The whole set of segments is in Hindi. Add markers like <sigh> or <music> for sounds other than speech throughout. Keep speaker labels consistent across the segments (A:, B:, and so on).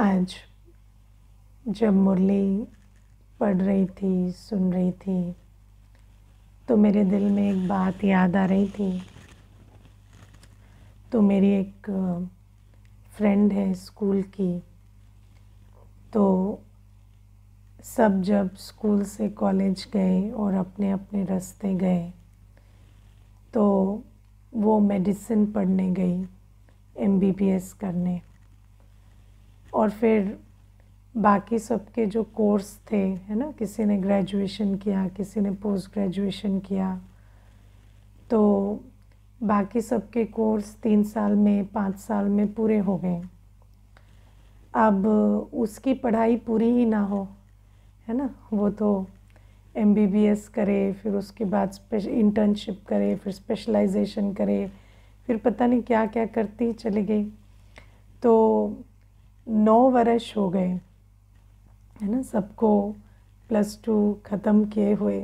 A: आज जब मुरली पढ़ रही थी सुन रही थी तो मेरे दिल में एक बात याद आ रही थी तो मेरी एक फ्रेंड है स्कूल की तो सब जब स्कूल से कॉलेज गए और अपने अपने रास्ते गए तो वो मेडिसिन पढ़ने गई एम करने और फिर बाकी सबके जो कोर्स थे है ना किसी ने ग्रेजुएशन किया किसी ने पोस्ट ग्रेजुएशन किया तो बाकी सबके कोर्स तीन साल में पाँच साल में पूरे हो गए अब उसकी पढ़ाई पूरी ही ना हो है ना वो तो एम बी बी एस करे फिर उसके बाद इंटर्नशिप करे फिर स्पेशलाइजेशन करे फिर पता नहीं क्या क्या करती चली गई तो नौ वर्ष हो गए है ना सबको प्लस टू ख़त्म किए हुए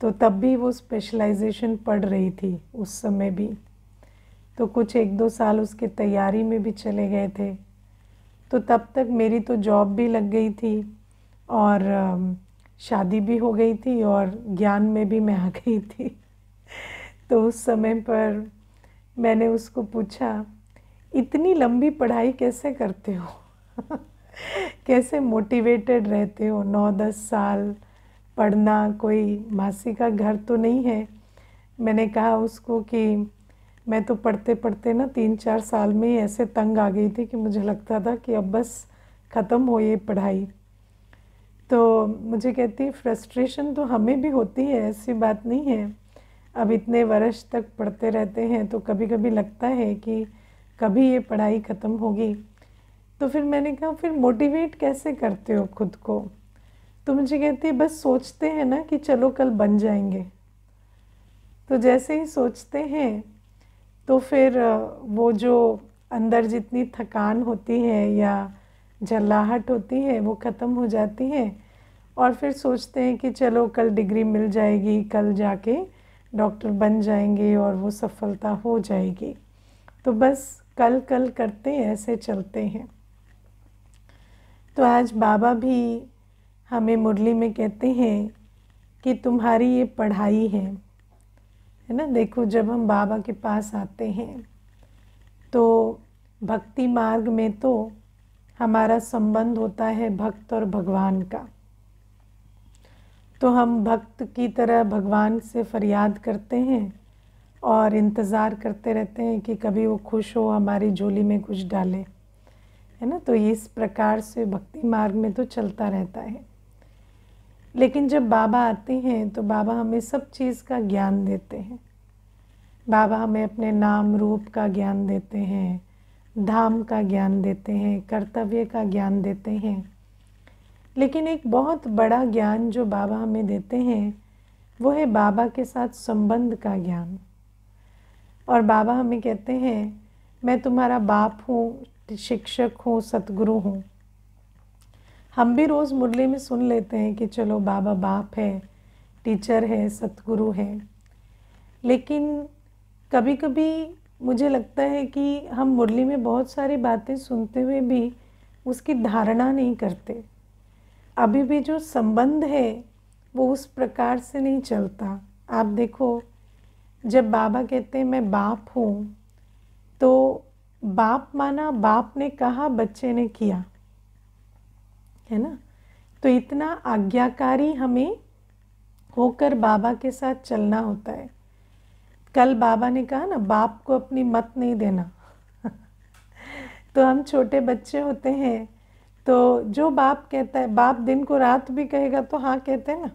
A: तो तब भी वो स्पेशलाइजेशन पढ़ रही थी उस समय भी तो कुछ एक दो साल उसके तैयारी में भी चले गए थे तो तब तक मेरी तो जॉब भी लग गई थी और शादी भी हो गई थी और ज्ञान में भी मैं आ गई थी <laughs> तो उस समय पर मैंने उसको पूछा इतनी लंबी पढ़ाई कैसे करते हो <laughs> कैसे मोटिवेटेड रहते हो नौ दस साल पढ़ना कोई मासी का घर तो नहीं है मैंने कहा उसको कि मैं तो पढ़ते पढ़ते ना तीन चार साल में ही ऐसे तंग आ गई थी कि मुझे लगता था कि अब बस ख़त्म हो ये पढ़ाई तो मुझे कहती है फ्रस्ट्रेशन तो हमें भी होती है ऐसी बात नहीं है अब इतने वर्ष तक पढ़ते रहते हैं तो कभी कभी लगता है कि कभी ये पढ़ाई ख़त्म होगी तो फिर मैंने कहा फिर मोटिवेट कैसे करते हो खुद को तो मुझे कहती है बस सोचते हैं ना कि चलो कल बन जाएंगे तो जैसे ही सोचते हैं तो फिर वो जो अंदर जितनी थकान होती है या झल्लाहट होती है वो ख़त्म हो जाती है और फिर सोचते हैं कि चलो कल डिग्री मिल जाएगी कल जाके डॉक्टर बन जाएंगे और वो सफलता हो जाएगी तो बस कल कल करते ऐसे चलते हैं तो आज बाबा भी हमें मुरली में कहते हैं कि तुम्हारी ये पढ़ाई है है ना देखो जब हम बाबा के पास आते हैं तो भक्ति मार्ग में तो हमारा संबंध होता है भक्त और भगवान का तो हम भक्त की तरह भगवान से फरियाद करते हैं और इंतज़ार करते रहते हैं कि कभी वो खुश हो हमारी झोली में कुछ डाले है ना तो इस प्रकार से भक्ति मार्ग में तो चलता रहता है लेकिन जब बाबा आते हैं तो बाबा हमें सब चीज़ का ज्ञान देते हैं बाबा हमें अपने नाम रूप का ज्ञान देते हैं धाम का ज्ञान देते हैं कर्तव्य का ज्ञान देते हैं लेकिन एक बहुत बड़ा ज्ञान जो बाबा हमें देते हैं वो है बाबा के साथ संबंध का ज्ञान और बाबा हमें कहते हैं मैं तुम्हारा बाप हूँ शिक्षक हूँ सतगुरु हूँ हम भी रोज़ मुरली में सुन लेते हैं कि चलो बाबा बाप है टीचर है सतगुरु है लेकिन कभी कभी मुझे लगता है कि हम मुरली में बहुत सारी बातें सुनते हुए भी उसकी धारणा नहीं करते अभी भी जो संबंध है वो उस प्रकार से नहीं चलता आप देखो जब बाबा कहते हैं मैं बाप हूँ तो बाप माना बाप ने कहा बच्चे ने किया है ना तो इतना आज्ञाकारी हमें होकर बाबा के साथ चलना होता है कल बाबा ने कहा ना बाप को अपनी मत नहीं देना <laughs> तो हम छोटे बच्चे होते हैं तो जो बाप कहता है बाप दिन को रात भी कहेगा तो हाँ कहते हैं ना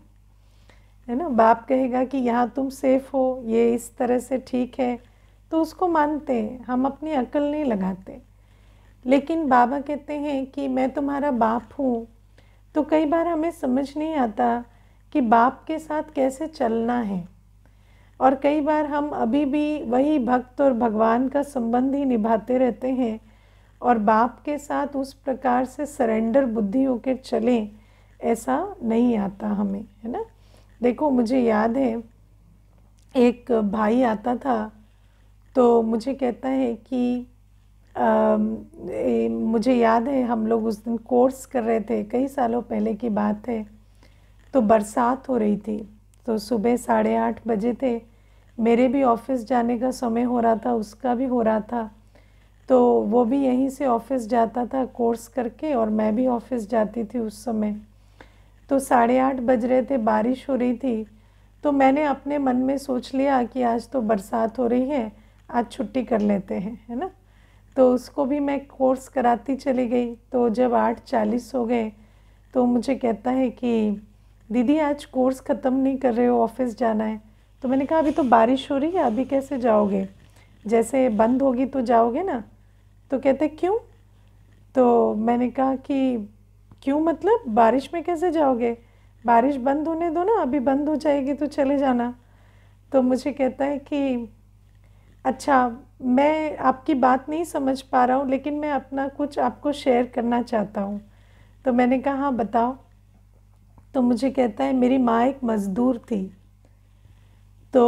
A: है ना बाप कहेगा कि यहाँ तुम सेफ हो ये इस तरह से ठीक है तो उसको मानते हैं हम अपनी अकल नहीं लगाते लेकिन बाबा कहते हैं कि मैं तुम्हारा बाप हूँ तो कई बार हमें समझ नहीं आता कि बाप के साथ कैसे चलना है और कई बार हम अभी भी वही भक्त और भगवान का संबंध ही निभाते रहते हैं और बाप के साथ उस प्रकार से सरेंडर बुद्धि होकर चलें ऐसा नहीं आता हमें है ना देखो मुझे याद है एक भाई आता था तो मुझे कहता है कि आ, ए, मुझे याद है हम लोग उस दिन कोर्स कर रहे थे कई सालों पहले की बात है तो बरसात हो रही थी तो सुबह साढ़े आठ बजे थे मेरे भी ऑफिस जाने का समय हो रहा था उसका भी हो रहा था तो वो भी यहीं से ऑफिस जाता था कोर्स करके और मैं भी ऑफिस जाती थी उस समय तो साढ़े आठ बज रहे थे बारिश हो रही थी तो मैंने अपने मन में सोच लिया कि आज तो बरसात हो रही है आज छुट्टी कर लेते हैं है ना तो उसको भी मैं कोर्स कराती चली गई तो जब आठ चालीस हो गए तो मुझे कहता है कि दीदी आज कोर्स ख़त्म नहीं कर रहे हो ऑफिस जाना है तो मैंने कहा अभी तो बारिश हो रही है अभी कैसे जाओगे जैसे बंद होगी तो जाओगे ना तो कहते क्यों तो मैंने कहा कि क्यों मतलब बारिश में कैसे जाओगे बारिश बंद होने दो ना अभी बंद हो जाएगी तो चले जाना तो मुझे कहता है कि अच्छा मैं आपकी बात नहीं समझ पा रहा हूँ लेकिन मैं अपना कुछ आपको शेयर करना चाहता हूँ तो मैंने कहा हाँ बताओ तो मुझे कहता है मेरी माँ एक मज़दूर थी तो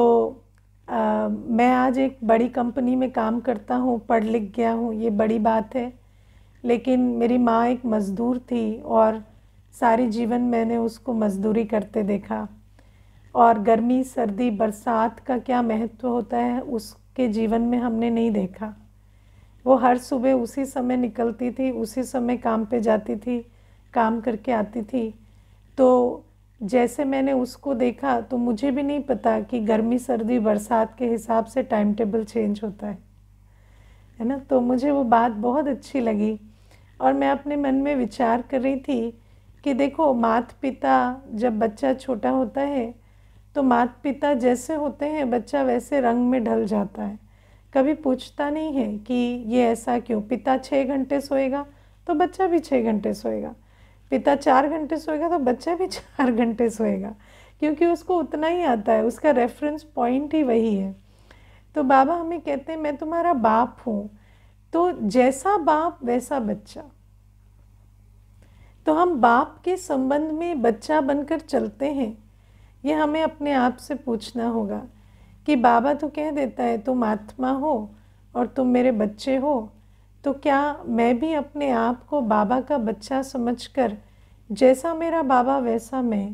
A: आ, मैं आज एक बड़ी कंपनी में काम करता हूँ पढ़ लिख गया हूँ ये बड़ी बात है लेकिन मेरी माँ एक मज़दूर थी और सारे जीवन मैंने उसको मज़दूरी करते देखा और गर्मी सर्दी बरसात का क्या महत्व होता है उसके जीवन में हमने नहीं देखा वो हर सुबह उसी समय निकलती थी उसी समय काम पे जाती थी काम करके आती थी तो जैसे मैंने उसको देखा तो मुझे भी नहीं पता कि गर्मी सर्दी बरसात के हिसाब से टाइम टेबल चेंज होता है है ना तो मुझे वो बात बहुत अच्छी लगी और मैं अपने मन में विचार कर रही थी कि देखो मात पिता जब बच्चा छोटा होता है तो मात पिता जैसे होते हैं बच्चा वैसे रंग में ढल जाता है कभी पूछता नहीं है कि ये ऐसा क्यों पिता छः घंटे सोएगा तो बच्चा भी छः घंटे सोएगा पिता चार घंटे सोएगा तो बच्चा भी <laughs> चार घंटे सोएगा क्योंकि उसको उतना ही आता है उसका रेफरेंस पॉइंट ही वही है तो बाबा हमें कहते हैं मैं तुम्हारा बाप हूँ तो जैसा बाप वैसा बच्चा तो हम बाप के संबंध में बच्चा बनकर चलते हैं ये हमें अपने आप से पूछना होगा कि बाबा तो कह देता है तुम आत्मा हो और तुम मेरे बच्चे हो तो क्या मैं भी अपने आप को बाबा का बच्चा समझकर जैसा मेरा बाबा वैसा मैं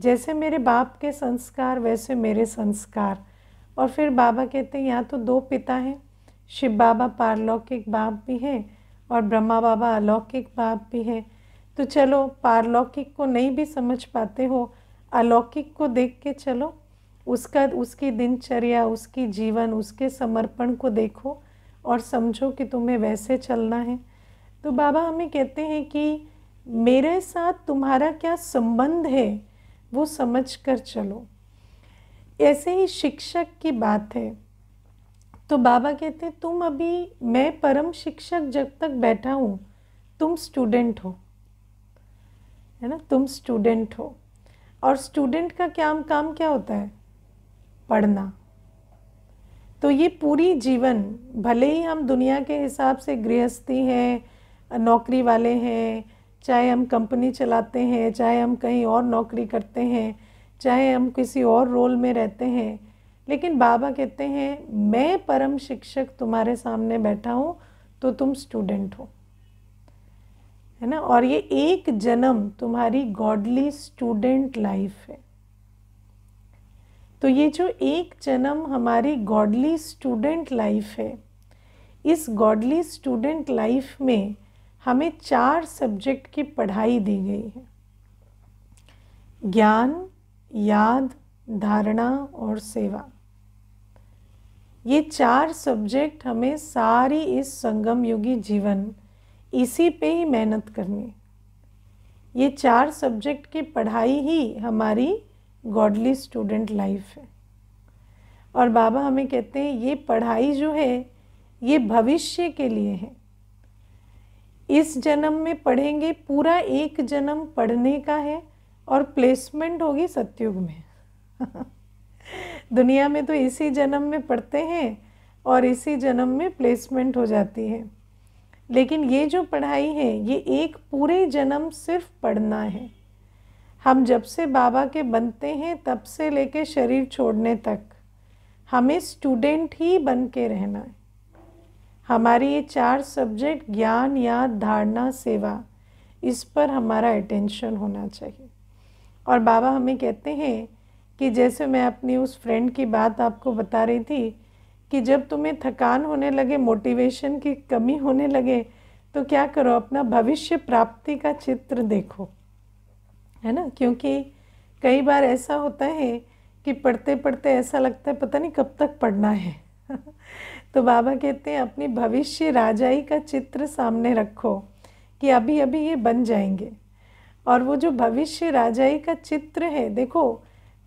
A: जैसे मेरे बाप के संस्कार वैसे मेरे संस्कार और फिर बाबा कहते हैं यहाँ तो दो पिता हैं शिव बाबा पारलौकिक बाप भी हैं और ब्रह्मा बाबा अलौकिक बाप भी हैं तो चलो पारलौकिक को नहीं भी समझ पाते हो अलौकिक को देख के चलो उसका उसकी दिनचर्या उसकी जीवन उसके समर्पण को देखो और समझो कि तुम्हें वैसे चलना है तो बाबा हमें कहते हैं कि मेरे साथ तुम्हारा क्या संबंध है वो समझ कर चलो ऐसे ही शिक्षक की बात है तो बाबा कहते तुम अभी मैं परम शिक्षक जब तक बैठा हूँ तुम स्टूडेंट हो है ना तुम स्टूडेंट हो और स्टूडेंट का क्या काम क्या होता है पढ़ना तो ये पूरी जीवन भले ही हम दुनिया के हिसाब से गृहस्थी हैं नौकरी वाले हैं चाहे हम कंपनी चलाते हैं चाहे हम कहीं और नौकरी करते हैं चाहे हम किसी और रोल में रहते हैं लेकिन बाबा कहते हैं मैं परम शिक्षक तुम्हारे सामने बैठा हूँ तो तुम स्टूडेंट हो है ना और ये एक जन्म तुम्हारी गॉडली स्टूडेंट लाइफ है तो ये जो एक जन्म हमारी गॉडली स्टूडेंट लाइफ है इस गॉडली स्टूडेंट लाइफ में हमें चार सब्जेक्ट की पढ़ाई दी गई है ज्ञान याद धारणा और सेवा ये चार सब्जेक्ट हमें सारी इस संगम योगी जीवन इसी पे ही मेहनत करनी ये चार सब्जेक्ट की पढ़ाई ही हमारी गॉडली स्टूडेंट लाइफ है और बाबा हमें कहते हैं ये पढ़ाई जो है ये भविष्य के लिए है इस जन्म में पढ़ेंगे पूरा एक जन्म पढ़ने का है और प्लेसमेंट होगी सत्युग में <laughs> दुनिया में तो इसी जन्म में पढ़ते हैं और इसी जन्म में प्लेसमेंट हो जाती है लेकिन ये जो पढ़ाई है ये एक पूरे जन्म सिर्फ पढ़ना है हम जब से बाबा के बनते हैं तब से लेके शरीर छोड़ने तक हमें स्टूडेंट ही बन के रहना है हमारी ये चार सब्जेक्ट ज्ञान या धारणा सेवा इस पर हमारा अटेंशन होना चाहिए और बाबा हमें कहते हैं कि जैसे मैं अपनी उस फ्रेंड की बात आपको बता रही थी कि जब तुम्हें थकान होने लगे मोटिवेशन की कमी होने लगे तो क्या करो अपना भविष्य प्राप्ति का चित्र देखो है ना क्योंकि कई बार ऐसा होता है कि पढ़ते पढ़ते ऐसा लगता है पता नहीं कब तक पढ़ना है <laughs> तो बाबा कहते हैं अपनी भविष्य राजाई का चित्र सामने रखो कि अभी अभी ये बन जाएंगे और वो जो भविष्य राजाई का चित्र है देखो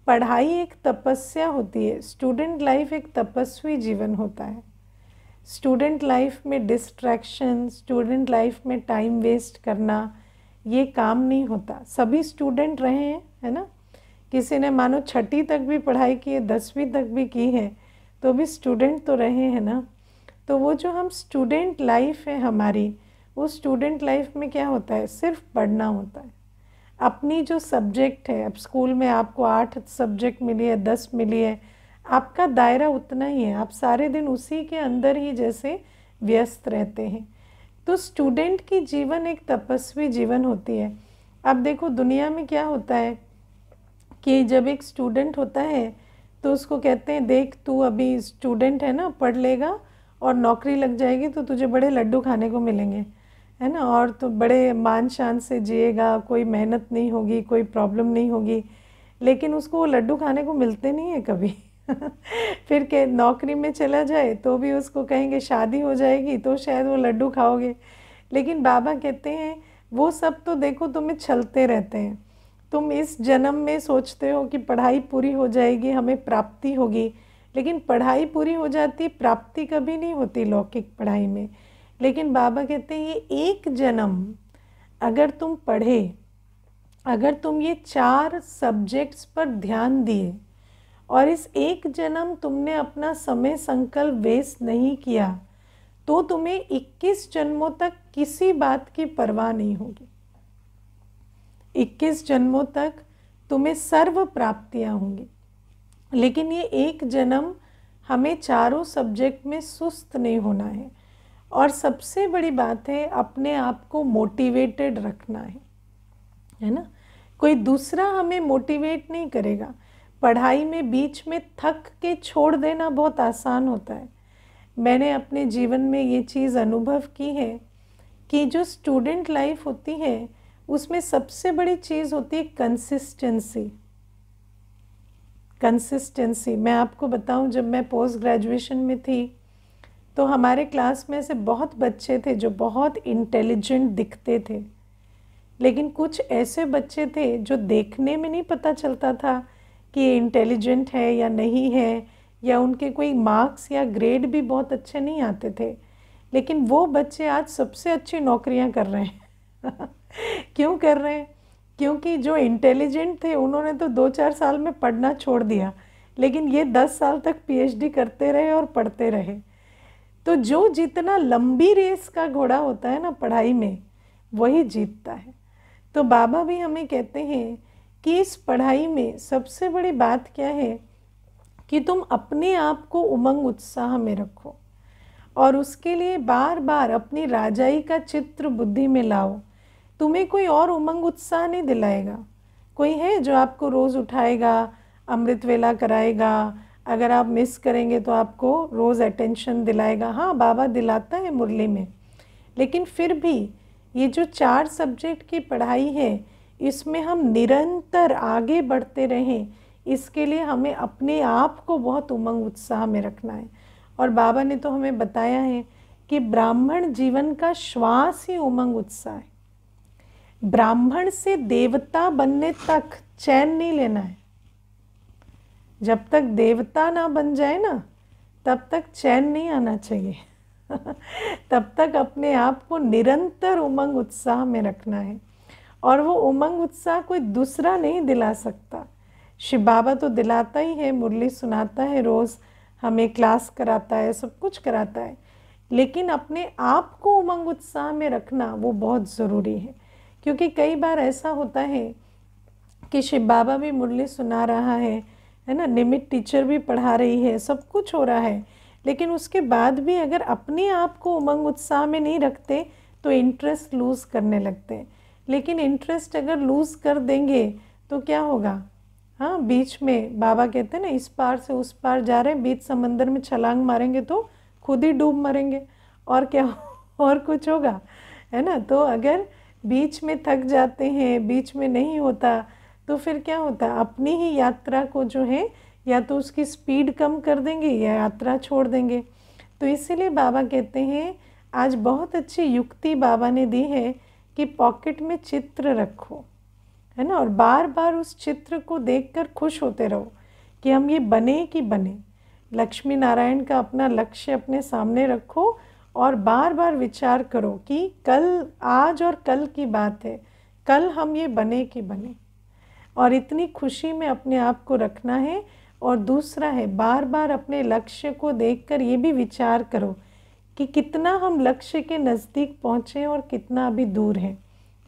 A: पढ़ाई एक तपस्या होती है स्टूडेंट लाइफ एक तपस्वी जीवन होता है स्टूडेंट लाइफ में डिस्ट्रैक्शन स्टूडेंट लाइफ में टाइम वेस्ट करना ये काम नहीं होता सभी स्टूडेंट रहे हैं है ना किसी ने मानो छठी तक भी पढ़ाई की है दसवीं तक भी की है तो भी स्टूडेंट तो रहे हैं ना तो वो जो हम स्टूडेंट लाइफ है हमारी वो स्टूडेंट लाइफ में क्या होता है सिर्फ पढ़ना होता है अपनी जो सब्जेक्ट है अब स्कूल में आपको आठ सब्जेक्ट मिली है दस मिली है आपका दायरा उतना ही है आप सारे दिन उसी के अंदर ही जैसे व्यस्त रहते हैं तो स्टूडेंट की जीवन एक तपस्वी जीवन होती है अब देखो दुनिया में क्या होता है कि जब एक स्टूडेंट होता है तो उसको कहते हैं देख तू अभी स्टूडेंट है ना पढ़ लेगा और नौकरी लग जाएगी तो तुझे बड़े लड्डू खाने को मिलेंगे है ना और तो बड़े मान शान से जिएगा कोई मेहनत नहीं होगी कोई प्रॉब्लम नहीं होगी लेकिन उसको वो लड्डू खाने को मिलते नहीं है कभी <laughs> फिर के नौकरी में चला जाए तो भी उसको कहेंगे शादी हो जाएगी तो शायद वो लड्डू खाओगे लेकिन बाबा कहते हैं वो सब तो देखो तुम्हें छलते रहते हैं तुम इस जन्म में सोचते हो कि पढ़ाई पूरी हो जाएगी हमें प्राप्ति होगी लेकिन पढ़ाई पूरी हो जाती प्राप्ति कभी नहीं होती लौकिक पढ़ाई में लेकिन बाबा कहते हैं ये एक जन्म अगर तुम पढ़े अगर तुम ये चार सब्जेक्ट्स पर ध्यान दिए और इस एक जन्म तुमने अपना समय संकल्प वेस्ट नहीं किया तो तुम्हें 21 जन्मों तक किसी बात की परवाह नहीं होगी 21 जन्मों तक तुम्हें सर्व प्राप्तियाँ होंगी लेकिन ये एक जन्म हमें चारों सब्जेक्ट में सुस्त नहीं होना है और सबसे बड़ी बात है अपने आप को मोटिवेटेड रखना है है ना कोई दूसरा हमें मोटिवेट नहीं करेगा पढ़ाई में बीच में थक के छोड़ देना बहुत आसान होता है मैंने अपने जीवन में ये चीज़ अनुभव की है कि जो स्टूडेंट लाइफ होती है उसमें सबसे बड़ी चीज़ होती है कंसिस्टेंसी कंसिस्टेंसी मैं आपको बताऊं जब मैं पोस्ट ग्रेजुएशन में थी तो हमारे क्लास में से बहुत बच्चे थे जो बहुत इंटेलिजेंट दिखते थे लेकिन कुछ ऐसे बच्चे थे जो देखने में नहीं पता चलता था कि ये इंटेलिजेंट है या नहीं है या उनके कोई मार्क्स या ग्रेड भी बहुत अच्छे नहीं आते थे लेकिन वो बच्चे आज सबसे अच्छी नौकरियां कर रहे हैं <laughs> क्यों कर रहे हैं क्योंकि जो इंटेलिजेंट थे उन्होंने तो दो चार साल में पढ़ना छोड़ दिया लेकिन ये दस साल तक पीएचडी करते रहे और पढ़ते रहे तो जो जितना लंबी रेस का घोड़ा होता है ना पढ़ाई में वही जीतता है तो बाबा भी हमें कहते हैं कि इस पढ़ाई में सबसे बड़ी बात क्या है कि तुम अपने आप को उमंग उत्साह में रखो और उसके लिए बार बार अपनी राजाई का चित्र बुद्धि में लाओ तुम्हें कोई और उमंग उत्साह नहीं दिलाएगा कोई है जो आपको रोज़ उठाएगा अमृत वेला कराएगा अगर आप मिस करेंगे तो आपको रोज़ अटेंशन दिलाएगा हाँ बाबा दिलाता है मुरली में लेकिन फिर भी ये जो चार सब्जेक्ट की पढ़ाई है इसमें हम निरंतर आगे बढ़ते रहें इसके लिए हमें अपने आप को बहुत उमंग उत्साह में रखना है और बाबा ने तो हमें बताया है कि ब्राह्मण जीवन का श्वास ही उमंग उत्साह है ब्राह्मण से देवता बनने तक चैन नहीं लेना है जब तक देवता ना बन जाए ना तब तक चैन नहीं आना चाहिए <laughs> तब तक अपने आप को निरंतर उमंग उत्साह में रखना है और वो उमंग उत्साह कोई दूसरा नहीं दिला सकता शिव बाबा तो दिलाता ही है मुरली सुनाता है रोज़ हमें क्लास कराता है सब कुछ कराता है लेकिन अपने आप को उमंग उत्साह में रखना वो बहुत ज़रूरी है क्योंकि कई बार ऐसा होता है कि शिव बाबा भी मुरली सुना रहा है है ना निमित टीचर भी पढ़ा रही है सब कुछ हो रहा है लेकिन उसके बाद भी अगर अपने आप को उमंग उत्साह में नहीं रखते तो इंटरेस्ट लूज़ करने लगते हैं लेकिन इंटरेस्ट अगर लूज़ कर देंगे तो क्या होगा हाँ बीच में बाबा कहते हैं ना इस पार से उस पार जा रहे हैं बीच समंदर में छलांग मारेंगे तो खुद ही डूब मरेंगे और क्या <laughs> और कुछ होगा है ना तो अगर बीच में थक जाते हैं बीच में नहीं होता तो फिर क्या होता है अपनी ही यात्रा को जो है या तो उसकी स्पीड कम कर देंगे या यात्रा छोड़ देंगे तो इसीलिए बाबा कहते हैं आज बहुत अच्छी युक्ति बाबा ने दी है कि पॉकेट में चित्र रखो है ना और बार बार उस चित्र को देखकर खुश होते रहो कि हम ये बने कि बने लक्ष्मी नारायण का अपना लक्ष्य अपने सामने रखो और बार बार विचार करो कि कल आज और कल की बात है कल हम ये बने कि बने और इतनी खुशी में अपने आप को रखना है और दूसरा है बार बार अपने लक्ष्य को देखकर ये भी विचार करो कि कितना हम लक्ष्य के नज़दीक पहुँचे और कितना अभी दूर है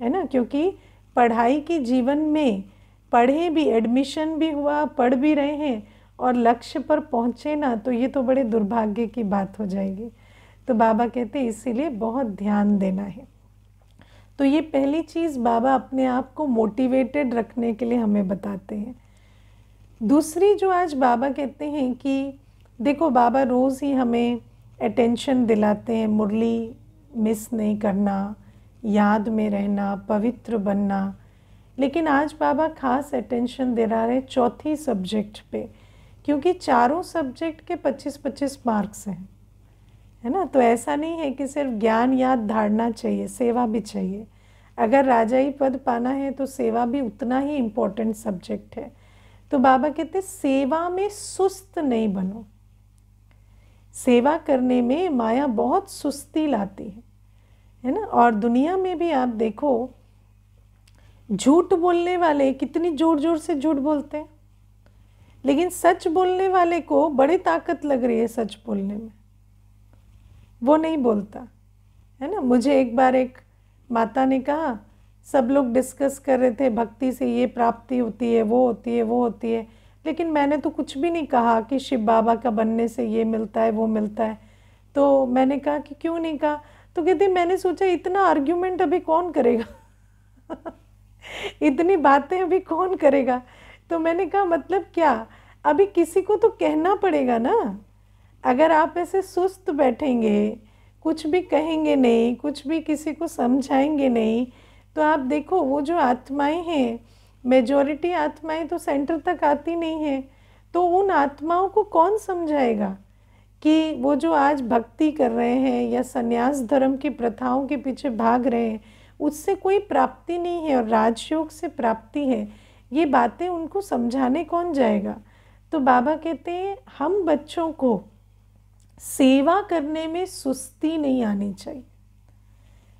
A: है ना क्योंकि पढ़ाई के जीवन में पढ़े भी एडमिशन भी हुआ पढ़ भी रहे हैं और लक्ष्य पर पहुँचे ना तो ये तो बड़े दुर्भाग्य की बात हो जाएगी तो बाबा कहते हैं इसीलिए बहुत ध्यान देना है तो ये पहली चीज़ बाबा अपने आप को मोटिवेटेड रखने के लिए हमें बताते हैं दूसरी जो आज बाबा कहते हैं कि देखो बाबा रोज़ ही हमें अटेंशन दिलाते हैं मुरली मिस नहीं करना याद में रहना पवित्र बनना लेकिन आज बाबा खास अटेंशन दे रहा है चौथी सब्जेक्ट पे क्योंकि चारों सब्जेक्ट के 25-25 मार्क्स हैं है ना तो ऐसा नहीं है कि सिर्फ ज्ञान याद धारणा चाहिए सेवा भी चाहिए अगर राजाई पद पाना है तो सेवा भी उतना ही इम्पोर्टेंट सब्जेक्ट है तो बाबा कहते सेवा में सुस्त नहीं बनो सेवा करने में माया बहुत सुस्ती लाती है है ना और दुनिया में भी आप देखो झूठ बोलने वाले कितनी जोर जोर से झूठ बोलते हैं लेकिन सच बोलने वाले को बड़ी ताकत लग रही है सच बोलने में वो नहीं बोलता है ना मुझे एक बार एक माता ने कहा सब लोग डिस्कस कर रहे थे भक्ति से ये प्राप्ति होती है वो होती है वो होती है लेकिन मैंने तो कुछ भी नहीं कहा कि शिव बाबा का बनने से ये मिलता है वो मिलता है तो मैंने कहा कि क्यों नहीं कहा तो कहते मैंने सोचा इतना आर्ग्यूमेंट अभी कौन करेगा <laughs> इतनी बातें अभी कौन करेगा तो मैंने कहा मतलब क्या अभी किसी को तो कहना पड़ेगा ना अगर आप ऐसे सुस्त बैठेंगे कुछ भी कहेंगे नहीं कुछ भी किसी को समझाएंगे नहीं तो आप देखो वो जो आत्माएं हैं मेजॉरिटी आत्माएं तो सेंटर तक आती नहीं हैं तो उन आत्माओं को कौन समझाएगा कि वो जो आज भक्ति कर रहे हैं या संन्यास धर्म की प्रथाओं के पीछे भाग रहे हैं उससे कोई प्राप्ति नहीं है और राजयोग से प्राप्ति है ये बातें उनको समझाने कौन जाएगा तो बाबा कहते हैं हम बच्चों को सेवा करने में सुस्ती नहीं आनी चाहिए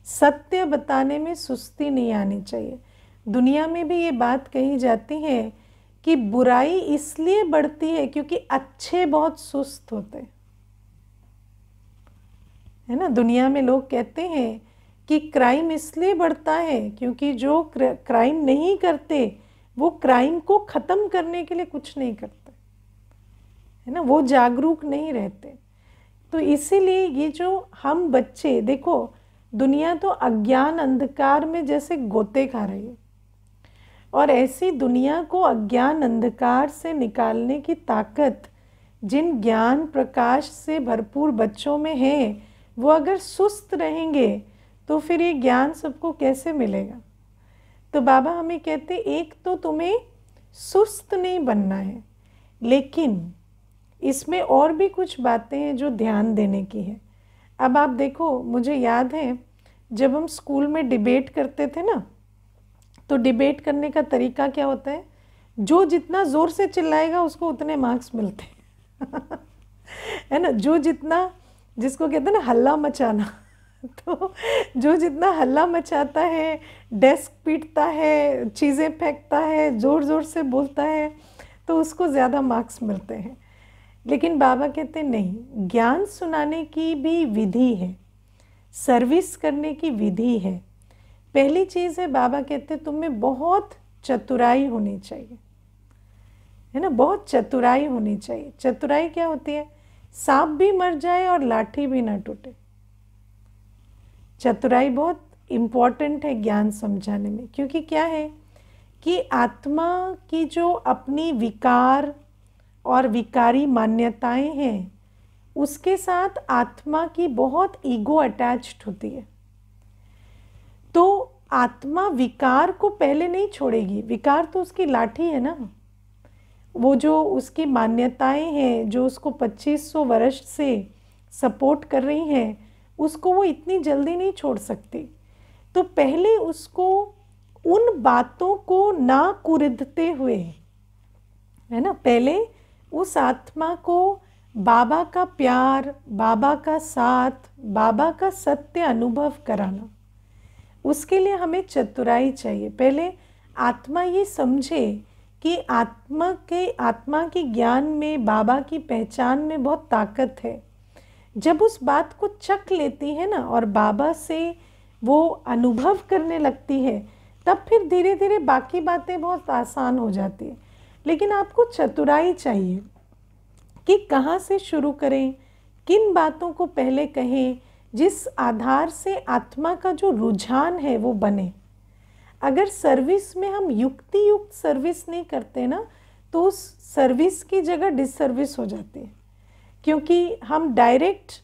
A: सत्य बताने में सुस्ती नहीं आनी चाहिए दुनिया में भी ये बात कही जाती है कि बुराई इसलिए बढ़ती है क्योंकि अच्छे बहुत सुस्त होते हैं है ना दुनिया में लोग कहते हैं कि क्राइम इसलिए बढ़ता है क्योंकि जो क्राइम नहीं करते वो क्राइम को ख़त्म करने के लिए कुछ नहीं करते है ना वो जागरूक नहीं रहते तो इसीलिए ये जो हम बच्चे देखो दुनिया तो अज्ञान अंधकार में जैसे गोते खा रही है और ऐसी दुनिया को अज्ञान अंधकार से निकालने की ताकत जिन ज्ञान प्रकाश से भरपूर बच्चों में है वो अगर सुस्त रहेंगे तो फिर ये ज्ञान सबको कैसे मिलेगा तो बाबा हमें कहते एक तो तुम्हें सुस्त नहीं बनना है लेकिन इसमें और भी कुछ बातें हैं जो ध्यान देने की है अब आप देखो मुझे याद है जब हम स्कूल में डिबेट करते थे ना तो डिबेट करने का तरीका क्या होता है जो जितना ज़ोर से चिल्लाएगा उसको उतने मार्क्स मिलते हैं <laughs> है ना जो जितना जिसको कहते हैं ना हल्ला मचाना <laughs> तो जो जितना हल्ला मचाता है डेस्क पीटता है चीज़ें फेंकता है ज़ोर ज़ोर से बोलता है तो उसको ज़्यादा मार्क्स मिलते हैं लेकिन बाबा कहते नहीं ज्ञान सुनाने की भी विधि है सर्विस करने की विधि है पहली चीज़ है बाबा कहते तुम्हें बहुत चतुराई होनी चाहिए है ना बहुत चतुराई होनी चाहिए चतुराई क्या होती है सांप भी मर जाए और लाठी भी ना टूटे चतुराई बहुत इम्पॉर्टेंट है ज्ञान समझाने में क्योंकि क्या है कि आत्मा की जो अपनी विकार और विकारी मान्यताएं हैं उसके साथ आत्मा की बहुत ईगो अटैच्ड होती है तो आत्मा विकार को पहले नहीं छोड़ेगी विकार तो उसकी लाठी है ना वो जो उसकी मान्यताएं हैं जो उसको 2500 वर्ष से सपोर्ट कर रही हैं उसको वो इतनी जल्दी नहीं छोड़ सकती तो पहले उसको उन बातों को ना कुरिदते हुए है ना पहले उस आत्मा को बाबा का प्यार बाबा का साथ बाबा का सत्य अनुभव कराना उसके लिए हमें चतुराई चाहिए पहले आत्मा ये समझे कि आत्मा के आत्मा के ज्ञान में बाबा की पहचान में बहुत ताकत है जब उस बात को चख लेती है ना और बाबा से वो अनुभव करने लगती है तब फिर धीरे धीरे बाकी बातें बहुत आसान हो जाती है लेकिन आपको चतुराई चाहिए कि कहाँ से शुरू करें किन बातों को पहले कहें जिस आधार से आत्मा का जो रुझान है वो बने अगर सर्विस में हम युक्ति युक्त सर्विस नहीं करते ना तो उस सर्विस की जगह डिससर्विस हो जाती है क्योंकि हम डायरेक्ट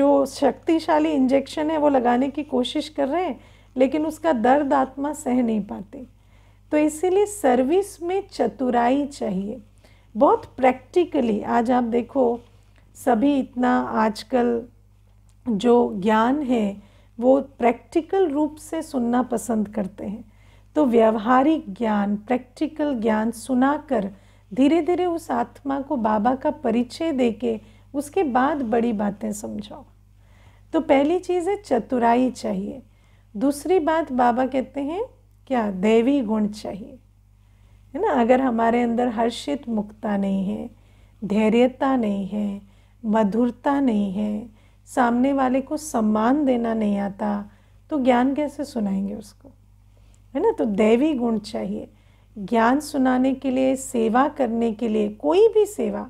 A: जो शक्तिशाली इंजेक्शन है वो लगाने की कोशिश कर रहे हैं लेकिन उसका दर्द आत्मा सह नहीं पाती तो इसीलिए सर्विस में चतुराई चाहिए बहुत प्रैक्टिकली आज आप देखो सभी इतना आजकल जो ज्ञान है वो प्रैक्टिकल रूप से सुनना पसंद करते हैं तो व्यवहारिक ज्ञान प्रैक्टिकल ज्ञान सुनाकर धीरे धीरे उस आत्मा को बाबा का परिचय देके उसके बाद बड़ी बातें समझाओ तो पहली चीज़ है चतुराई चाहिए दूसरी बात बाबा कहते हैं क्या दैवी गुण चाहिए है ना अगर हमारे अंदर हर्षित मुक्ता नहीं है धैर्यता नहीं है मधुरता नहीं है सामने वाले को सम्मान देना नहीं आता तो ज्ञान कैसे सुनाएंगे उसको है ना तो दैवी गुण चाहिए ज्ञान सुनाने के लिए सेवा करने के लिए कोई भी सेवा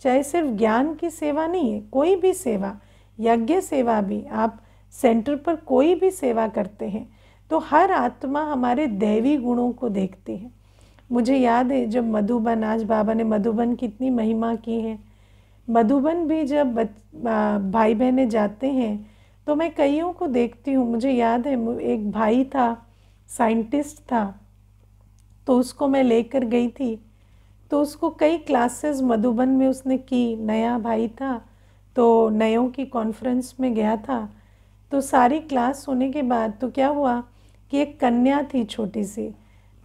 A: चाहे सिर्फ ज्ञान की सेवा नहीं है कोई भी सेवा यज्ञ सेवा भी आप सेंटर पर कोई भी सेवा करते हैं तो हर आत्मा हमारे दैवी गुणों को देखती है मुझे याद है जब मधुबन आज बाबा ने मधुबन कितनी महिमा की है मधुबन भी जब भाई बहने जाते हैं तो मैं कईयों को देखती हूँ मुझे याद है एक भाई था साइंटिस्ट था तो उसको मैं लेकर गई थी तो उसको कई क्लासेस मधुबन में उसने की नया भाई था तो नयों की कॉन्फ्रेंस में गया था तो सारी क्लास होने के बाद तो क्या हुआ कि एक कन्या थी छोटी सी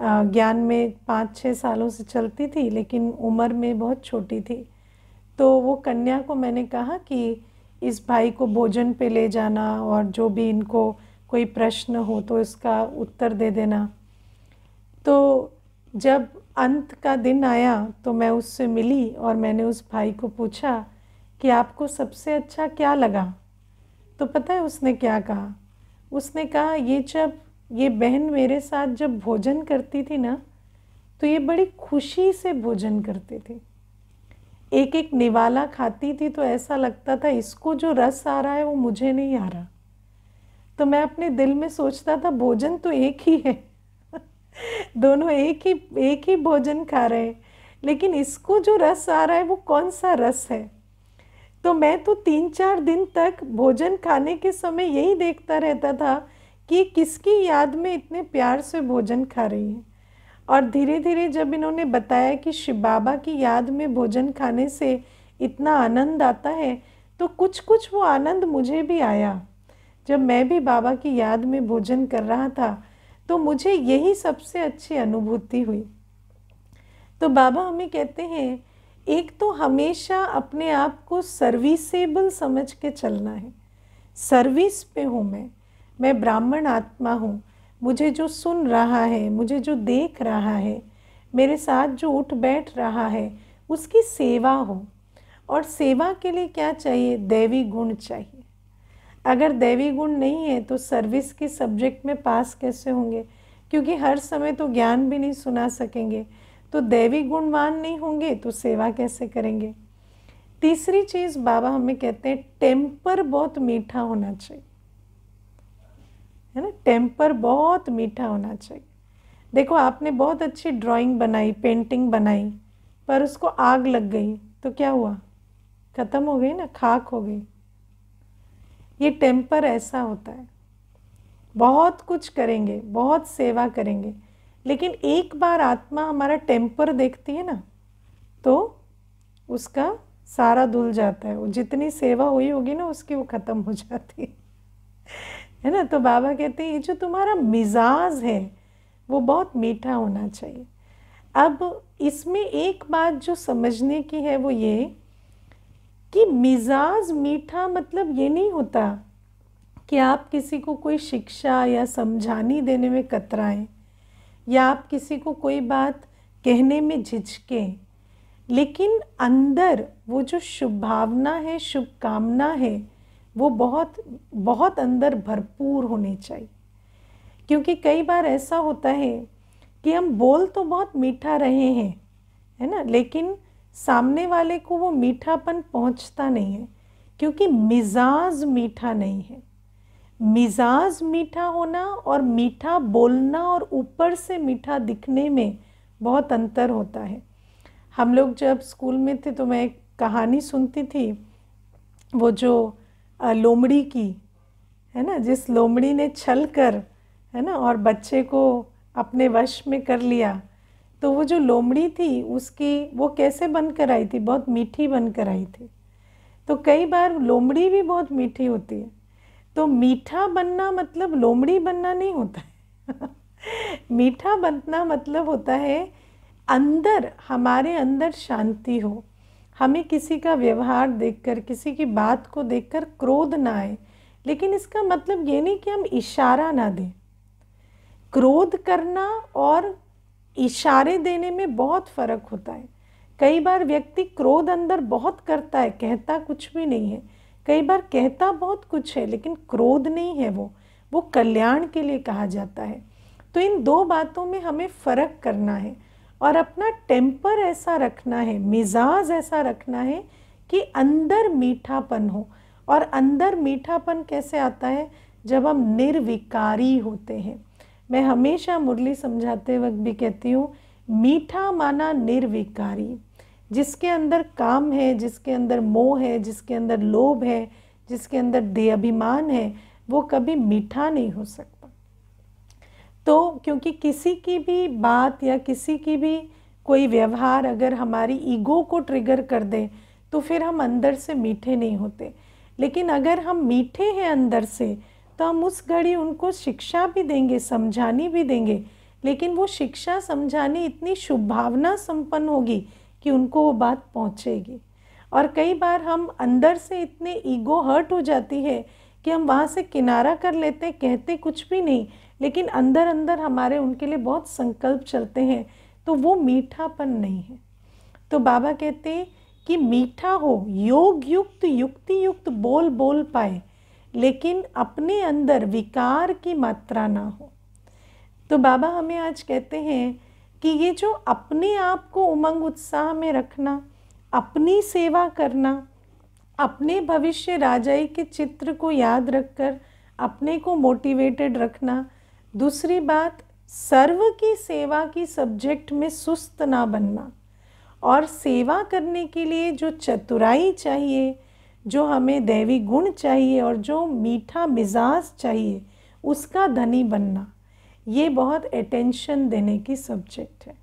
A: ज्ञान में पाँच छः सालों से चलती थी लेकिन उम्र में बहुत छोटी थी तो वो कन्या को मैंने कहा कि इस भाई को भोजन पे ले जाना और जो भी इनको कोई प्रश्न हो तो इसका उत्तर दे देना तो जब अंत का दिन आया तो मैं उससे मिली और मैंने उस भाई को पूछा कि आपको सबसे अच्छा क्या लगा तो पता है उसने क्या कहा उसने कहा ये जब ये बहन मेरे साथ जब भोजन करती थी ना तो ये बड़ी खुशी से भोजन करती थी एक एक निवाला खाती थी तो ऐसा लगता था इसको जो रस आ रहा है वो मुझे नहीं आ रहा तो मैं अपने दिल में सोचता था भोजन तो एक ही है <laughs> दोनों एक ही एक ही भोजन खा रहे हैं लेकिन इसको जो रस आ रहा है वो कौन सा रस है तो मैं तो तीन चार दिन तक भोजन खाने के समय यही देखता रहता था कि किसकी याद में इतने प्यार से भोजन खा रही हैं और धीरे धीरे जब इन्होंने बताया कि शिव बाबा की याद में भोजन खाने से इतना आनंद आता है तो कुछ कुछ वो आनंद मुझे भी आया जब मैं भी बाबा की याद में भोजन कर रहा था तो मुझे यही सबसे अच्छी अनुभूति हुई तो बाबा हमें कहते हैं एक तो हमेशा अपने आप को सर्विसेबल समझ के चलना है सर्विस पे हूँ मैं मैं ब्राह्मण आत्मा हूँ मुझे जो सुन रहा है मुझे जो देख रहा है मेरे साथ जो उठ बैठ रहा है उसकी सेवा हो और सेवा के लिए क्या चाहिए दैवी गुण चाहिए अगर दैवी गुण नहीं है तो सर्विस के सब्जेक्ट में पास कैसे होंगे क्योंकि हर समय तो ज्ञान भी नहीं सुना सकेंगे तो दैवी गुणवान नहीं होंगे तो सेवा कैसे करेंगे तीसरी चीज़ बाबा हमें कहते हैं टेम्पर बहुत मीठा होना चाहिए है ना टेम्पर बहुत मीठा होना चाहिए देखो आपने बहुत अच्छी ड्राइंग बनाई पेंटिंग बनाई पर उसको आग लग गई तो क्या हुआ ख़त्म हो गई ना खाक हो गई ये टेम्पर ऐसा होता है बहुत कुछ करेंगे बहुत सेवा करेंगे लेकिन एक बार आत्मा हमारा टेम्पर देखती है ना तो उसका सारा धुल जाता है वो जितनी सेवा हुई होगी ना उसकी वो ख़त्म हो जाती है है ना तो बाबा कहते हैं ये जो तुम्हारा मिजाज है वो बहुत मीठा होना चाहिए अब इसमें एक बात जो समझने की है वो ये कि मिजाज मीठा मतलब ये नहीं होता कि आप किसी को कोई शिक्षा या समझानी देने में कतराएं या आप किसी को कोई बात कहने में झिझकें लेकिन अंदर वो जो शुभ भावना है शुभकामना है वो बहुत बहुत अंदर भरपूर होने चाहिए क्योंकि कई बार ऐसा होता है कि हम बोल तो बहुत मीठा रहे हैं है ना लेकिन सामने वाले को वो मीठापन पहुंचता नहीं है क्योंकि मिजाज मीठा नहीं है मिजाज मीठा होना और मीठा बोलना और ऊपर से मीठा दिखने में बहुत अंतर होता है हम लोग जब स्कूल में थे तो मैं एक कहानी सुनती थी वो जो लोमड़ी की है ना जिस लोमड़ी ने छल कर है ना और बच्चे को अपने वश में कर लिया तो वो जो लोमड़ी थी उसकी वो कैसे बन कर आई थी बहुत मीठी बन कर आई थी तो कई बार लोमड़ी भी बहुत मीठी होती है तो मीठा बनना मतलब लोमड़ी बनना नहीं होता है <laughs> मीठा बनना मतलब होता है अंदर हमारे अंदर शांति हो हमें किसी का व्यवहार देखकर किसी की बात को देखकर क्रोध ना आए लेकिन इसका मतलब ये नहीं कि हम इशारा ना दें क्रोध करना और इशारे देने में बहुत फ़र्क होता है कई बार व्यक्ति क्रोध अंदर बहुत करता है कहता कुछ भी नहीं है कई बार कहता बहुत कुछ है लेकिन क्रोध नहीं है वो वो कल्याण के लिए कहा जाता है तो इन दो बातों में हमें फ़र्क करना है और अपना टेम्पर ऐसा रखना है मिजाज ऐसा रखना है कि अंदर मीठापन हो और अंदर मीठापन कैसे आता है जब हम निर्विकारी होते हैं मैं हमेशा मुरली समझाते वक्त भी कहती हूँ मीठा माना निर्विकारी जिसके अंदर काम है जिसके अंदर मोह है जिसके अंदर लोभ है जिसके अंदर देह अभिमान है वो कभी मीठा नहीं हो सकता तो क्योंकि किसी की भी बात या किसी की भी कोई व्यवहार अगर हमारी ईगो को ट्रिगर कर दे तो फिर हम अंदर से मीठे नहीं होते लेकिन अगर हम मीठे हैं अंदर से तो हम उस घड़ी उनको शिक्षा भी देंगे समझानी भी देंगे लेकिन वो शिक्षा समझानी इतनी शुभभावना संपन्न होगी कि उनको वो बात पहुँचेगी और कई बार हम अंदर से इतने ईगो हर्ट हो जाती है कि हम वहाँ से किनारा कर लेते कहते कुछ भी नहीं लेकिन अंदर अंदर हमारे उनके लिए बहुत संकल्प चलते हैं तो वो मीठापन नहीं है तो बाबा कहते हैं कि मीठा हो योग युक्त युक्ति युक्त बोल बोल पाए लेकिन अपने अंदर विकार की मात्रा ना हो तो बाबा हमें आज कहते हैं कि ये जो अपने आप को उमंग उत्साह में रखना अपनी सेवा करना अपने भविष्य राजाई के चित्र को याद रखकर अपने को मोटिवेटेड रखना दूसरी बात सर्व की सेवा की सब्जेक्ट में सुस्त ना बनना और सेवा करने के लिए जो चतुराई चाहिए जो हमें दैवी गुण चाहिए और जो मीठा मिजाज चाहिए उसका धनी बनना ये बहुत अटेंशन देने की सब्जेक्ट है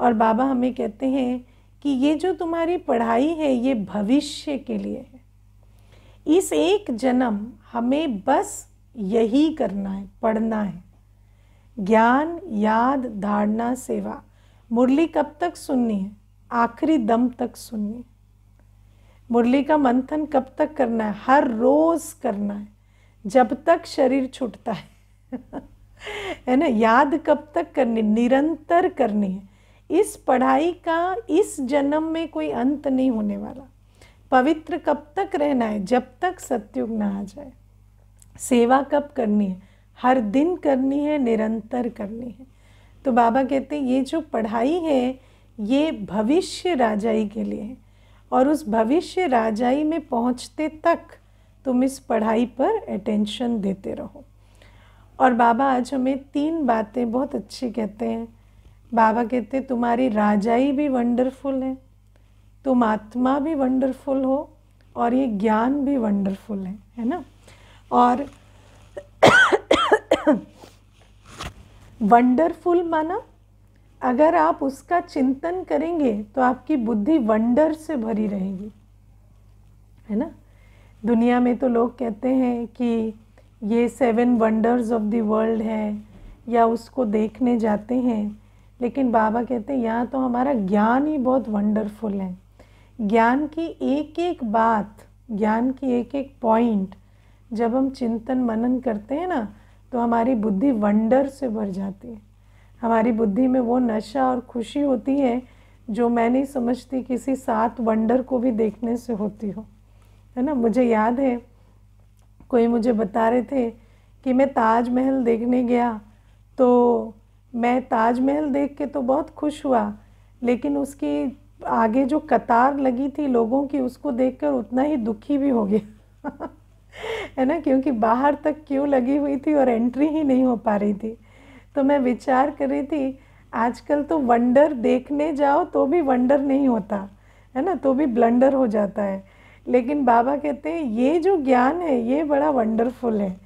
A: और बाबा हमें कहते हैं कि ये जो तुम्हारी पढ़ाई है ये भविष्य के लिए है इस एक जन्म हमें बस यही करना है पढ़ना है ज्ञान याद धारणा सेवा मुरली कब तक सुननी है आखिरी दम तक सुननी है मुरली का मंथन कब तक करना है हर रोज़ करना है जब तक शरीर छूटता है <laughs> है ना याद कब तक करनी निरंतर करनी है इस पढ़ाई का इस जन्म में कोई अंत नहीं होने वाला पवित्र कब तक रहना है जब तक सत्युग ना आ जाए सेवा कब करनी है हर दिन करनी है निरंतर करनी है तो बाबा कहते हैं ये जो पढ़ाई है ये भविष्य राजाई के लिए है और उस भविष्य राजाई में पहुँचते तक तुम इस पढ़ाई पर अटेंशन देते रहो और बाबा आज हमें तीन बातें बहुत अच्छी कहते हैं बाबा कहते हैं तुम्हारी राजाई भी वंडरफुल है तुम आत्मा भी वंडरफुल हो और ये ज्ञान भी वंडरफुल है है ना और वंडरफुल माना अगर आप उसका चिंतन करेंगे तो आपकी बुद्धि वंडर से भरी रहेगी है ना दुनिया में तो लोग कहते हैं कि ये seven wonders of the world है या उसको देखने जाते हैं लेकिन बाबा कहते हैं यहाँ तो हमारा ज्ञान ही बहुत वंडरफुल है ज्ञान की एक एक बात ज्ञान की एक एक पॉइंट जब हम चिंतन मनन करते हैं ना तो हमारी बुद्धि वंडर से भर जाती है हमारी बुद्धि में वो नशा और खुशी होती है जो मैं नहीं समझती किसी सात वंडर को भी देखने से होती हो है ना मुझे याद है कोई मुझे बता रहे थे कि मैं ताजमहल देखने गया तो मैं ताजमहल देख के तो बहुत खुश हुआ लेकिन उसकी आगे जो कतार लगी थी लोगों की उसको देखकर उतना ही दुखी भी हो गया <laughs> है ना क्योंकि बाहर तक क्यों लगी हुई थी और एंट्री ही नहीं हो पा रही थी तो मैं विचार कर रही थी आजकल तो वंडर देखने जाओ तो भी वंडर नहीं होता है ना तो भी ब्लंडर हो जाता है लेकिन बाबा कहते हैं ये जो ज्ञान है ये बड़ा वंडरफुल है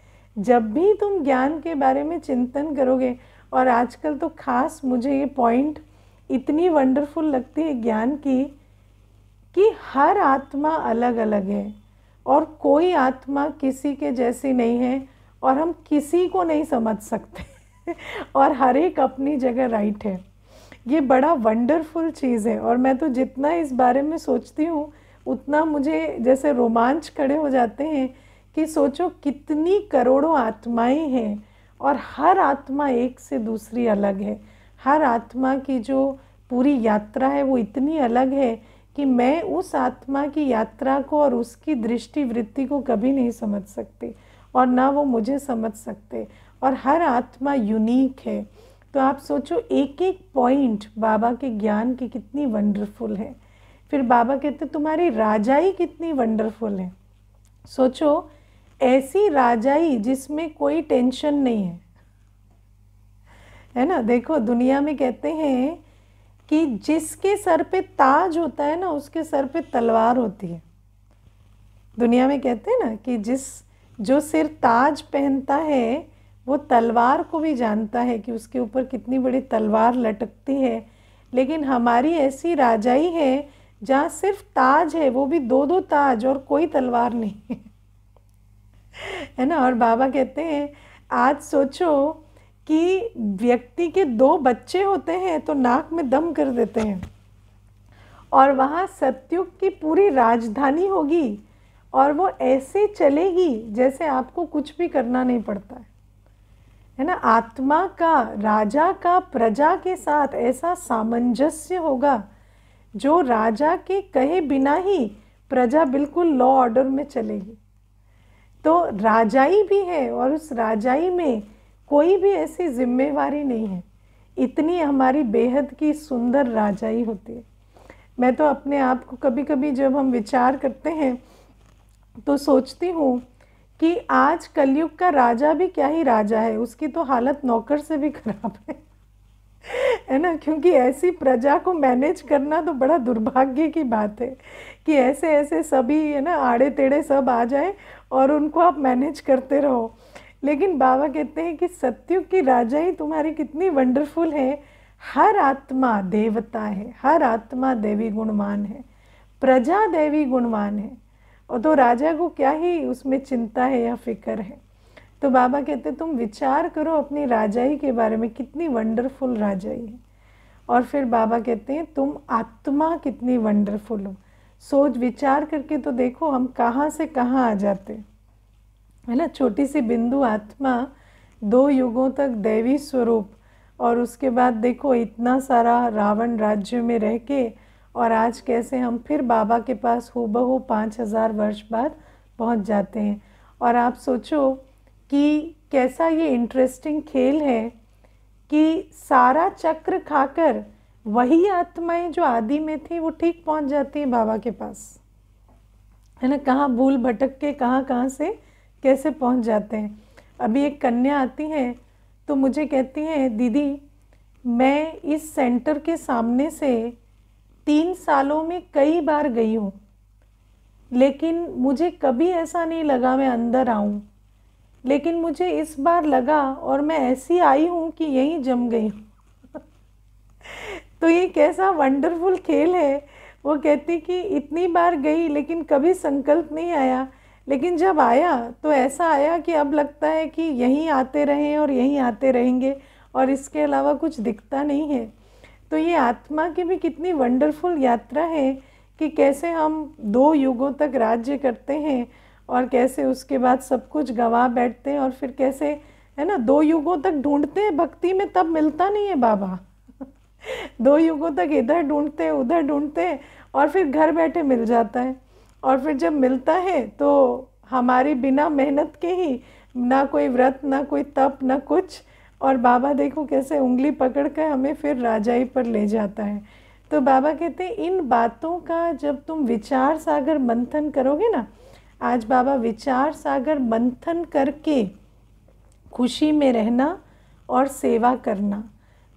A: जब भी तुम ज्ञान के बारे में चिंतन करोगे और आजकल तो खास मुझे ये पॉइंट इतनी वंडरफुल लगती है ज्ञान की कि हर आत्मा अलग अलग है और कोई आत्मा किसी के जैसी नहीं है और हम किसी को नहीं समझ सकते <laughs> और हर एक अपनी जगह राइट है ये बड़ा वंडरफुल चीज़ है और मैं तो जितना इस बारे में सोचती हूँ उतना मुझे जैसे रोमांच खड़े हो जाते हैं कि सोचो कितनी करोड़ों आत्माएं हैं और हर आत्मा एक से दूसरी अलग है हर आत्मा की जो पूरी यात्रा है वो इतनी अलग है कि मैं उस आत्मा की यात्रा को और उसकी दृष्टि वृत्ति को कभी नहीं समझ सकती और ना वो मुझे समझ सकते और हर आत्मा यूनिक है तो आप सोचो एक एक पॉइंट बाबा के ज्ञान की कितनी वंडरफुल है फिर बाबा कहते तुम्हारी राजाई कितनी वंडरफुल है सोचो ऐसी राजाई जिसमें कोई टेंशन नहीं है है ना देखो दुनिया में कहते हैं कि जिसके सर पे ताज होता है ना उसके सर पे तलवार होती है दुनिया में कहते हैं ना कि जिस जो सिर ताज पहनता है वो तलवार को भी जानता है कि उसके ऊपर कितनी बड़ी तलवार लटकती है लेकिन हमारी ऐसी राजाई है जहाँ सिर्फ ताज है वो भी दो दो ताज और कोई तलवार नहीं <laughs> है ना और बाबा कहते हैं आज सोचो कि व्यक्ति के दो बच्चे होते हैं तो नाक में दम कर देते हैं और वहाँ सत्युग की पूरी राजधानी होगी और वो ऐसे चलेगी जैसे आपको कुछ भी करना नहीं पड़ता है है ना आत्मा का राजा का प्रजा के साथ ऐसा सामंजस्य होगा जो राजा के कहे बिना ही प्रजा बिल्कुल लॉ ऑर्डर में चलेगी तो राजाई भी है और उस राजाई में कोई भी ऐसी जिम्मेवारी नहीं है इतनी हमारी बेहद की सुंदर राजाई होती है मैं तो अपने आप को कभी कभी जब हम विचार करते हैं तो सोचती हूँ कि आज कलयुग का राजा भी क्या ही राजा है उसकी तो हालत नौकर से भी खराब है है ना क्योंकि ऐसी प्रजा को मैनेज करना तो बड़ा दुर्भाग्य की बात है कि ऐसे ऐसे सभी है ना आड़े टेढ़े सब आ जाए और उनको आप मैनेज करते रहो लेकिन बाबा कहते हैं कि सत्यु की ही तुम्हारी कितनी वंडरफुल है हर आत्मा देवता है हर आत्मा देवी गुणवान है प्रजा देवी गुणवान है और तो राजा को क्या ही उसमें चिंता है या फिक्र है तो बाबा कहते तुम विचार करो अपनी राजाई के बारे में कितनी वंडरफुल राजाई है और फिर बाबा कहते हैं तुम आत्मा कितनी वंडरफुल हो सोच विचार करके तो देखो हम कहाँ से कहाँ आ जाते हैं है ना छोटी सी बिंदु आत्मा दो युगों तक दैवी स्वरूप और उसके बाद देखो इतना सारा रावण राज्य में रह के और आज कैसे हम फिर बाबा के पास हो बहू पाँच हज़ार वर्ष बाद पहुंच जाते हैं और आप सोचो कि कैसा ये इंटरेस्टिंग खेल है कि सारा चक्र खाकर वही आत्माएं जो आदि में थी वो ठीक पहुंच जाती हैं बाबा के पास है ना कहाँ भूल भटक के कहाँ कहाँ से कैसे पहुंच जाते हैं अभी एक कन्या आती है तो मुझे कहती हैं दीदी मैं इस सेंटर के सामने से तीन सालों में कई बार गई हूँ लेकिन मुझे कभी ऐसा नहीं लगा मैं अंदर आऊँ लेकिन मुझे इस बार लगा और मैं ऐसी आई हूँ कि यहीं जम गई हूँ <laughs> तो ये कैसा वंडरफुल खेल है वो कहती कि इतनी बार गई लेकिन कभी संकल्प नहीं आया लेकिन जब आया तो ऐसा आया कि अब लगता है कि यहीं आते रहें और यहीं आते रहेंगे और इसके अलावा कुछ दिखता नहीं है तो ये आत्मा की भी कितनी वंडरफुल यात्रा है कि कैसे हम दो युगों तक राज्य करते हैं और कैसे उसके बाद सब कुछ गवा बैठते हैं और फिर कैसे है ना दो युगों तक ढूंढते हैं भक्ति में तब मिलता नहीं है बाबा <laughs> दो युगों तक इधर ढूंढते हैं उधर ढूंढते हैं और फिर घर बैठे मिल जाता है और फिर जब मिलता है तो हमारे बिना मेहनत के ही ना कोई व्रत ना कोई तप ना कुछ और बाबा देखो कैसे उंगली पकड़ कर हमें फिर राजाई पर ले जाता है तो बाबा कहते हैं इन बातों का जब तुम विचार सागर मंथन करोगे ना आज बाबा विचार सागर मंथन करके खुशी में रहना और सेवा करना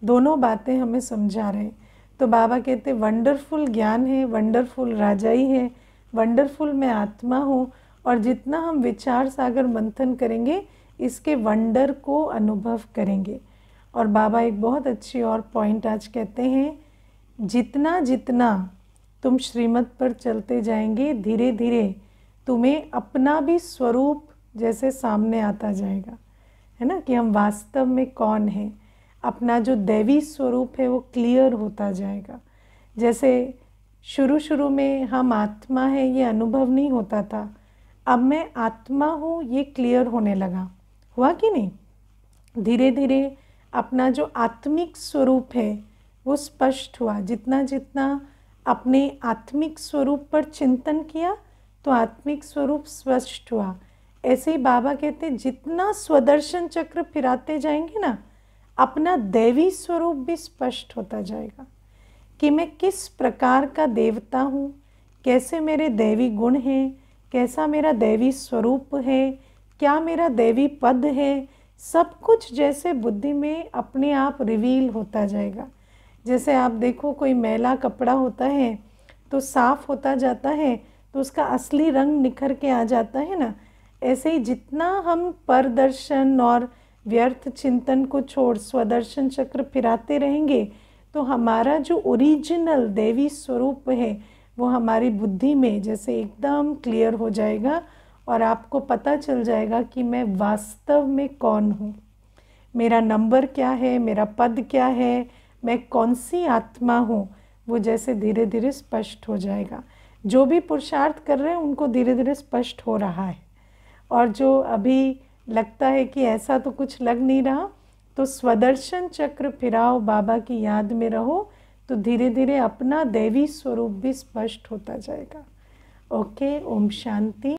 A: दोनों बातें हमें समझा रहे हैं तो बाबा कहते वंडरफुल ज्ञान है वंडरफुल राजाई है वंडरफुल मैं आत्मा हूँ और जितना हम विचार सागर मंथन करेंगे इसके वंडर को अनुभव करेंगे और बाबा एक बहुत अच्छी और पॉइंट आज कहते हैं जितना जितना तुम श्रीमत पर चलते जाएंगे धीरे धीरे तुम्हें अपना भी स्वरूप जैसे सामने आता जाएगा है ना कि हम वास्तव में कौन हैं अपना जो दैवी स्वरूप है वो क्लियर होता जाएगा जैसे शुरू शुरू में हम आत्मा है ये अनुभव नहीं होता था अब मैं आत्मा हूँ ये क्लियर होने लगा हुआ कि नहीं धीरे धीरे अपना जो आत्मिक स्वरूप है वो स्पष्ट हुआ जितना जितना अपने आत्मिक स्वरूप पर चिंतन किया तो आत्मिक स्वरूप स्पष्ट हुआ ऐसे ही बाबा कहते जितना स्वदर्शन चक्र फिराते जाएंगे ना अपना दैवी स्वरूप भी स्पष्ट होता जाएगा कि मैं किस प्रकार का देवता हूँ कैसे मेरे दैवी गुण हैं कैसा मेरा दैवी स्वरूप है क्या मेरा दैवी पद है सब कुछ जैसे बुद्धि में अपने आप रिवील होता जाएगा जैसे आप देखो कोई मैला कपड़ा होता है तो साफ़ होता जाता है तो उसका असली रंग निखर के आ जाता है ना ऐसे ही जितना हम परदर्शन और व्यर्थ चिंतन को छोड़ स्वदर्शन चक्र फिराते रहेंगे तो हमारा जो ओरिजिनल देवी स्वरूप है वो हमारी बुद्धि में जैसे एकदम क्लियर हो जाएगा और आपको पता चल जाएगा कि मैं वास्तव में कौन हूँ मेरा नंबर क्या है मेरा पद क्या है मैं कौन सी आत्मा हूँ वो जैसे धीरे धीरे स्पष्ट हो जाएगा जो भी पुरुषार्थ कर रहे हैं उनको धीरे धीरे स्पष्ट हो रहा है और जो अभी लगता है कि ऐसा तो कुछ लग नहीं रहा तो स्वदर्शन चक्र फिराओ बाबा की याद में रहो तो धीरे धीरे अपना देवी स्वरूप भी स्पष्ट होता जाएगा ओके ओम शांति